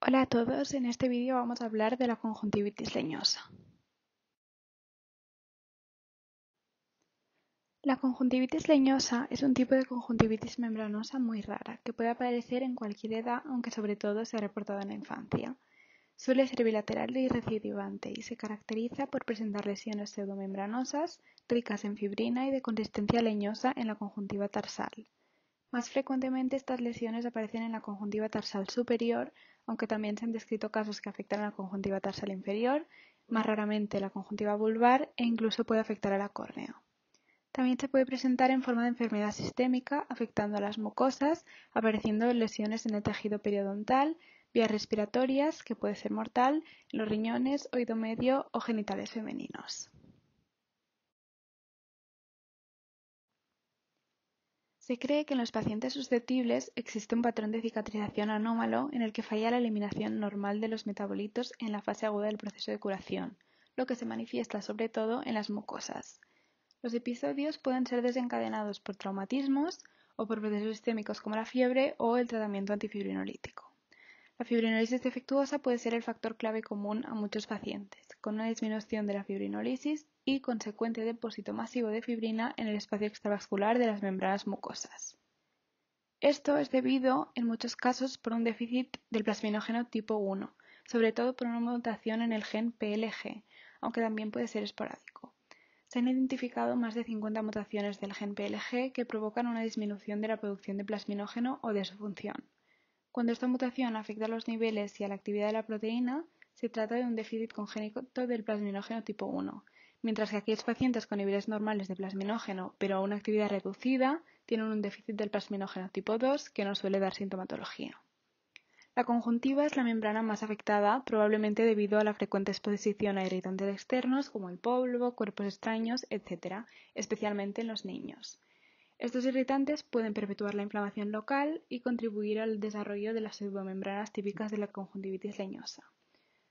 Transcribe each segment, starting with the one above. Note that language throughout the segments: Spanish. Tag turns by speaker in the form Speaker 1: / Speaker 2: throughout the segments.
Speaker 1: Hola a todos, en este vídeo vamos a hablar de la conjuntivitis leñosa. La conjuntivitis leñosa es un tipo de conjuntivitis membranosa muy rara que puede aparecer en cualquier edad, aunque sobre todo se ha reportado en la infancia. Suele ser bilateral y recidivante y se caracteriza por presentar lesiones pseudomembranosas ricas en fibrina y de consistencia leñosa en la conjuntiva tarsal. Más frecuentemente estas lesiones aparecen en la conjuntiva tarsal superior, aunque también se han descrito casos que afectan a la conjuntiva tarsal inferior, más raramente la conjuntiva vulvar e incluso puede afectar a la córnea. También se puede presentar en forma de enfermedad sistémica, afectando a las mucosas, apareciendo lesiones en el tejido periodontal, vías respiratorias, que puede ser mortal, en los riñones, oído medio o genitales femeninos. Se cree que en los pacientes susceptibles existe un patrón de cicatrización anómalo en el que falla la eliminación normal de los metabolitos en la fase aguda del proceso de curación, lo que se manifiesta sobre todo en las mucosas. Los episodios pueden ser desencadenados por traumatismos o por procesos sistémicos como la fiebre o el tratamiento antifibrinolítico. La fibrinolisis defectuosa puede ser el factor clave común a muchos pacientes, con una disminución de la fibrinolisis y consecuente depósito masivo de fibrina en el espacio extravascular de las membranas mucosas. Esto es debido, en muchos casos, por un déficit del plasminógeno tipo 1, sobre todo por una mutación en el gen PLG, aunque también puede ser esporádico. Se han identificado más de 50 mutaciones del gen PLG que provocan una disminución de la producción de plasminógeno o de su función. Cuando esta mutación afecta a los niveles y a la actividad de la proteína, se trata de un déficit congénito del plasminógeno tipo 1, mientras que aquellos pacientes con niveles normales de plasminógeno pero a una actividad reducida tienen un déficit del plasminógeno tipo 2 que no suele dar sintomatología. La conjuntiva es la membrana más afectada, probablemente debido a la frecuente exposición a irritantes externos como el polvo, cuerpos extraños, etc., especialmente en los niños. Estos irritantes pueden perpetuar la inflamación local y contribuir al desarrollo de las pseudomembranas típicas de la conjuntivitis leñosa.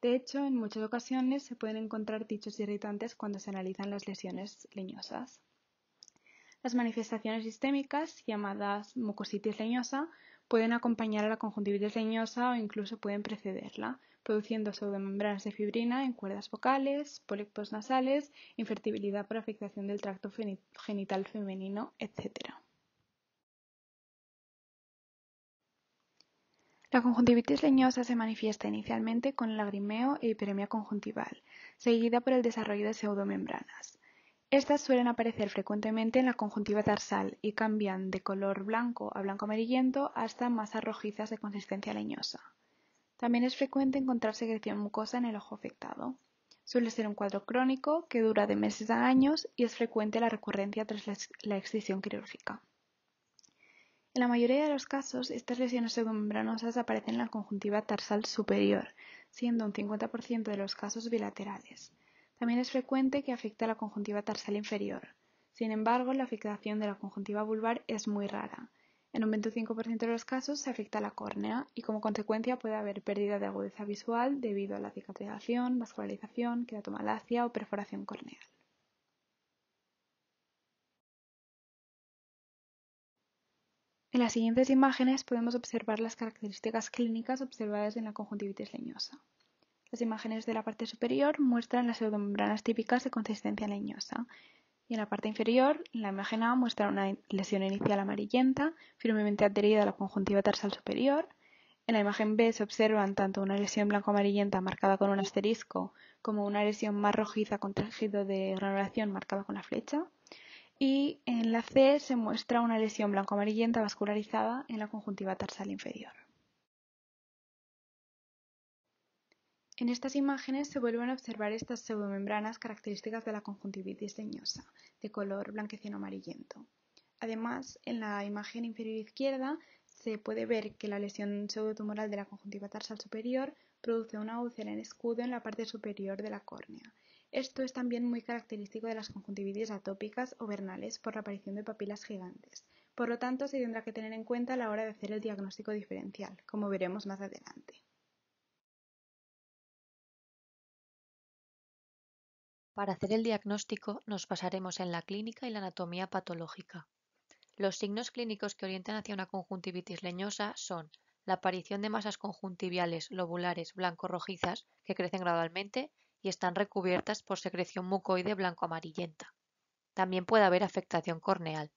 Speaker 1: De hecho, en muchas ocasiones se pueden encontrar dichos irritantes cuando se analizan las lesiones leñosas. Las manifestaciones sistémicas, llamadas mucositis leñosa, pueden acompañar a la conjuntivitis leñosa o incluso pueden precederla, produciendo pseudomembranas de fibrina en cuerdas vocales, pólipos nasales, infertilidad por afectación del tracto genital femenino, etc. La conjuntivitis leñosa se manifiesta inicialmente con lagrimeo e hiperemia conjuntival, seguida por el desarrollo de pseudomembranas. Estas suelen aparecer frecuentemente en la conjuntiva tarsal y cambian de color blanco a blanco amarillento hasta masas rojizas de consistencia leñosa. También es frecuente encontrar secreción mucosa en el ojo afectado. Suele ser un cuadro crónico que dura de meses a años y es frecuente la recurrencia tras la excisión quirúrgica. En la mayoría de los casos, estas lesiones pseudomembranosas aparecen en la conjuntiva tarsal superior, siendo un 50% de los casos bilaterales. También es frecuente que afecte a la conjuntiva tarsal inferior. Sin embargo, la afectación de la conjuntiva vulvar es muy rara. En un 25% de los casos se afecta la córnea y como consecuencia puede haber pérdida de agudeza visual debido a la cicatrización, vascularización, queratomalacia o perforación corneal. En las siguientes imágenes podemos observar las características clínicas observadas en la conjuntivitis leñosa. Las imágenes de la parte superior muestran las pseudomembranas típicas de consistencia leñosa, y en la parte inferior en la imagen A muestra una lesión inicial amarillenta firmemente adherida a la conjuntiva tarsal superior. En la imagen B se observan tanto una lesión blanco-amarillenta marcada con un asterisco como una lesión más rojiza con tejido de granulación marcada con la flecha. Y en la C se muestra una lesión blanco-amarillenta vascularizada en la conjuntiva tarsal inferior. En estas imágenes se vuelven a observar estas pseudomembranas características de la conjuntivitis leñosa, de color blanquecino amarillento. Además, en la imagen inferior izquierda se puede ver que la lesión pseudotumoral de la conjuntiva tarsal superior produce una úlcera en escudo en la parte superior de la córnea. Esto es también muy característico de las conjuntivitis atópicas o vernales por la aparición de papilas gigantes. Por lo tanto, se tendrá que tener en cuenta a la hora de hacer el diagnóstico diferencial,
Speaker 2: como veremos más adelante. Para hacer el diagnóstico nos basaremos en la clínica y la anatomía patológica. Los signos clínicos que orientan hacia una conjuntivitis leñosa son la aparición de masas conjuntiviales lobulares blanco-rojizas que crecen gradualmente y están recubiertas por secreción mucoide blanco-amarillenta. También puede haber afectación corneal.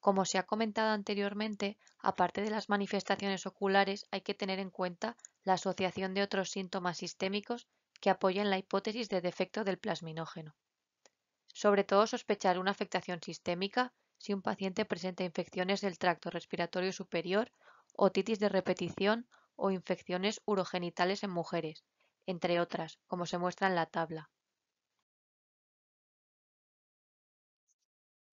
Speaker 2: Como se ha comentado anteriormente, aparte de las manifestaciones oculares hay que tener en cuenta la asociación de otros síntomas sistémicos que apoyan la hipótesis de defecto del plasminógeno. Sobre todo sospechar una afectación sistémica si un paciente presenta infecciones del tracto respiratorio superior, otitis de repetición o infecciones urogenitales en mujeres, entre otras, como se muestra en la tabla.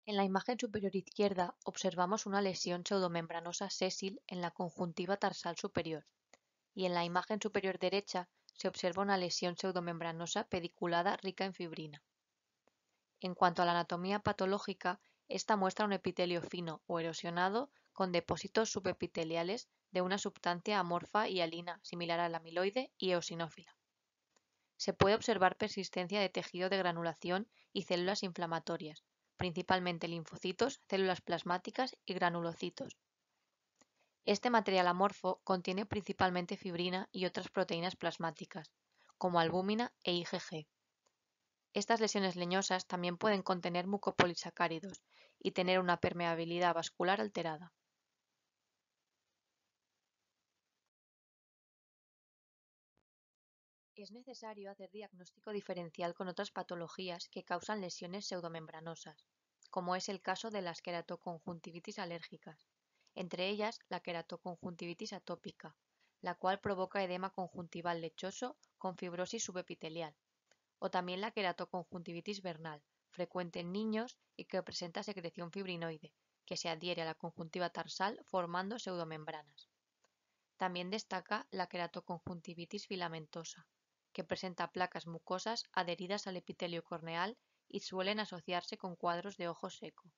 Speaker 2: En la imagen superior izquierda observamos una lesión pseudomembranosa sésil en la conjuntiva tarsal superior y en la imagen superior derecha se observa una lesión pseudomembranosa pediculada rica en fibrina. En cuanto a la anatomía patológica, esta muestra un epitelio fino o erosionado con depósitos subepiteliales de una sustancia amorfa y alina similar al amiloide y eosinófila. Se puede observar persistencia de tejido de granulación y células inflamatorias, principalmente linfocitos, células plasmáticas y granulocitos, este material amorfo contiene principalmente fibrina y otras proteínas plasmáticas, como albúmina e IgG. Estas lesiones leñosas también pueden contener mucopolisacáridos y tener una permeabilidad vascular alterada. Es necesario hacer diagnóstico diferencial con otras patologías que causan lesiones pseudomembranosas, como es el caso de las queratoconjuntivitis alérgicas entre ellas la queratoconjuntivitis atópica, la cual provoca edema conjuntival lechoso con fibrosis subepitelial, o también la queratoconjuntivitis vernal, frecuente en niños y que presenta secreción fibrinoide, que se adhiere a la conjuntiva tarsal formando pseudomembranas. También destaca la queratoconjuntivitis filamentosa, que presenta placas mucosas adheridas al epitelio corneal y suelen asociarse con cuadros de ojo seco.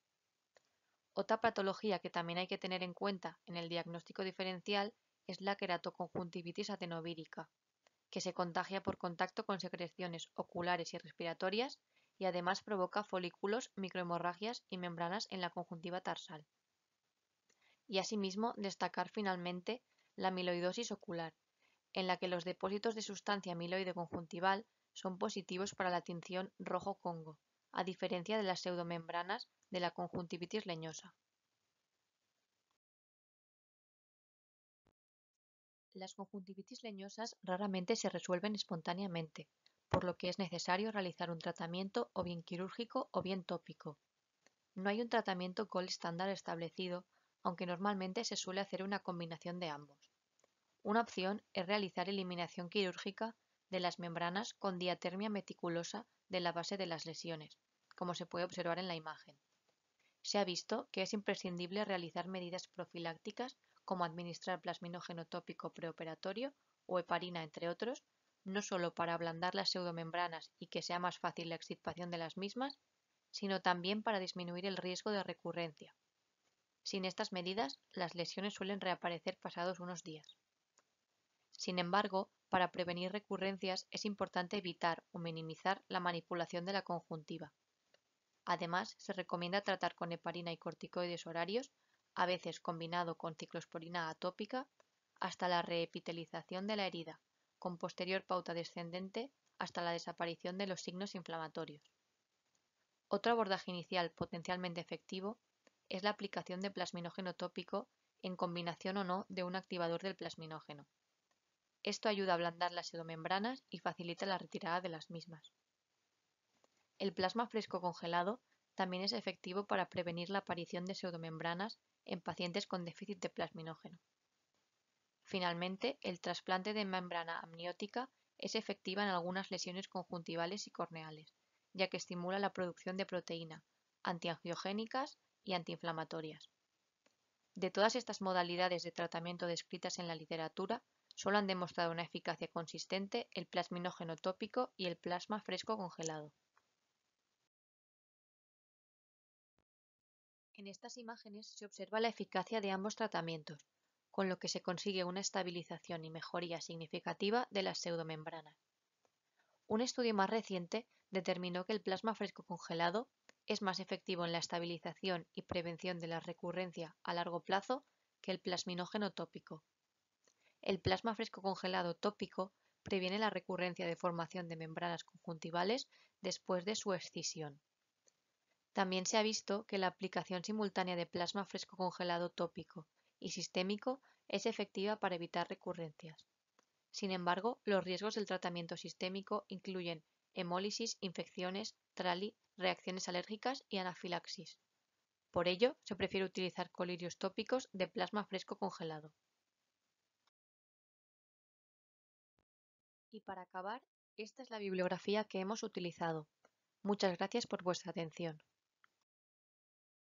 Speaker 2: Otra patología que también hay que tener en cuenta en el diagnóstico diferencial es la queratoconjuntivitis atenovírica, que se contagia por contacto con secreciones oculares y respiratorias y además provoca folículos, microhemorragias y membranas en la conjuntiva tarsal. Y asimismo destacar finalmente la amiloidosis ocular, en la que los depósitos de sustancia amiloide conjuntival son positivos para la tinción rojo-congo a diferencia de las pseudomembranas de la conjuntivitis leñosa. Las conjuntivitis leñosas raramente se resuelven espontáneamente, por lo que es necesario realizar un tratamiento o bien quirúrgico o bien tópico. No hay un tratamiento gold estándar establecido, aunque normalmente se suele hacer una combinación de ambos. Una opción es realizar eliminación quirúrgica de las membranas con diatermia meticulosa de la base de las lesiones, como se puede observar en la imagen. Se ha visto que es imprescindible realizar medidas profilácticas como administrar plasminógeno tópico preoperatorio o heparina, entre otros, no solo para ablandar las pseudomembranas y que sea más fácil la extirpación de las mismas, sino también para disminuir el riesgo de recurrencia. Sin estas medidas, las lesiones suelen reaparecer pasados unos días. Sin embargo, para prevenir recurrencias es importante evitar o minimizar la manipulación de la conjuntiva. Además, se recomienda tratar con heparina y corticoides horarios, a veces combinado con ciclosporina atópica, hasta la reepitelización de la herida, con posterior pauta descendente hasta la desaparición de los signos inflamatorios. Otro abordaje inicial potencialmente efectivo es la aplicación de plasminógeno tópico en combinación o no de un activador del plasminógeno. Esto ayuda a ablandar las pseudomembranas y facilita la retirada de las mismas. El plasma fresco congelado también es efectivo para prevenir la aparición de pseudomembranas en pacientes con déficit de plasminógeno. Finalmente, el trasplante de membrana amniótica es efectiva en algunas lesiones conjuntivales y corneales, ya que estimula la producción de proteína, antiangiogénicas y antiinflamatorias. De todas estas modalidades de tratamiento descritas en la literatura, solo han demostrado una eficacia consistente el plasminógeno tópico y el plasma fresco congelado. En estas imágenes se observa la eficacia de ambos tratamientos, con lo que se consigue una estabilización y mejoría significativa de la pseudomembrana. Un estudio más reciente determinó que el plasma fresco congelado es más efectivo en la estabilización y prevención de la recurrencia a largo plazo que el plasminógeno tópico el plasma fresco congelado tópico previene la recurrencia de formación de membranas conjuntivales después de su excisión. También se ha visto que la aplicación simultánea de plasma fresco congelado tópico y sistémico es efectiva para evitar recurrencias. Sin embargo, los riesgos del tratamiento sistémico incluyen hemólisis, infecciones, trali, reacciones alérgicas y anafilaxis. Por ello, se prefiere utilizar colirios tópicos de plasma fresco congelado. Y para acabar, esta es la bibliografía que hemos utilizado. Muchas gracias por vuestra atención.